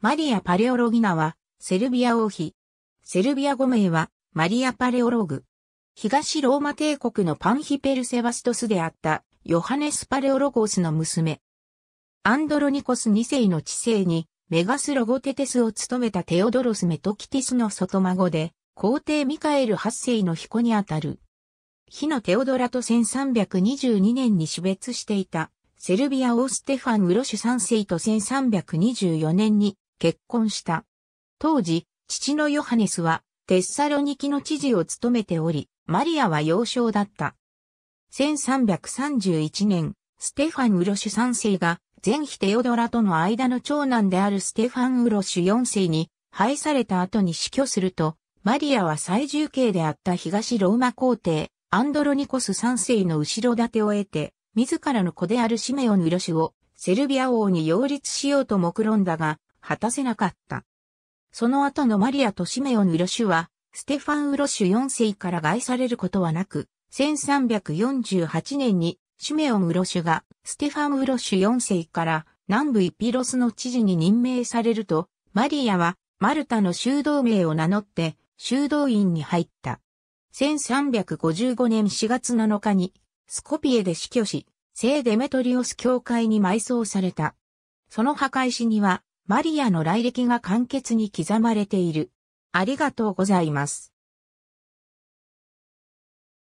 マリア・パレオロギナは、セルビア王妃。セルビア語名は、マリア・パレオログ。東ローマ帝国のパンヒペルセバストスであった、ヨハネス・パレオロゴスの娘。アンドロニコス2世の治世に、メガス・ロゴテテスを務めたテオドロス・メトキティスの外孫で、皇帝ミカエル8世の彦にあたる。火のテオドラと1322年に死別していた、セルビア王ステファン・ウロシュ3世と1324年に結婚した。当時、父のヨハネスはテッサロニキの知事を務めており、マリアは幼少だった。1331年、ステファン・ウロシュ3世が前妃テオドラとの間の長男であるステファン・ウロシュ4世に廃された後に死去すると、マリアは最重刑であった東ローマ皇帝、アンドロニコス3世の後ろ盾を得て、自らの子であるシメオン・ウロシュをセルビア王に擁立しようと目論んだが、果たせなかった。その後のマリアとシメオン・ウロシュは、ステファン・ウロシュ4世から害されることはなく、1348年にシメオン・ウロシュがステファン・ウロシュ4世から南部イピロスの知事に任命されると、マリアはマルタの修道名を名乗って修道院に入った。1355年4月7日にスコピエで死去し、聖デメトリオス教会に埋葬された。その墓石にはマリアの来歴が簡潔に刻まれている。ありがとうございます。